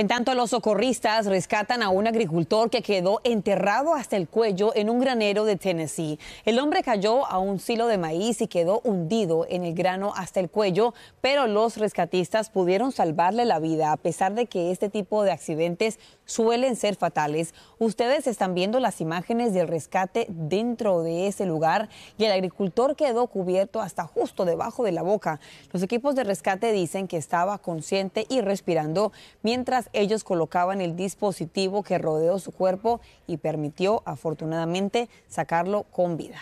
En tanto, los socorristas rescatan a un agricultor que quedó enterrado hasta el cuello en un granero de Tennessee. El hombre cayó a un silo de maíz y quedó hundido en el grano hasta el cuello, pero los rescatistas pudieron salvarle la vida, a pesar de que este tipo de accidentes suelen ser fatales. Ustedes están viendo las imágenes del rescate dentro de ese lugar y el agricultor quedó cubierto hasta justo debajo de la boca. Los equipos de rescate dicen que estaba consciente y respirando mientras ellos colocaban el dispositivo que rodeó su cuerpo y permitió afortunadamente sacarlo con vida.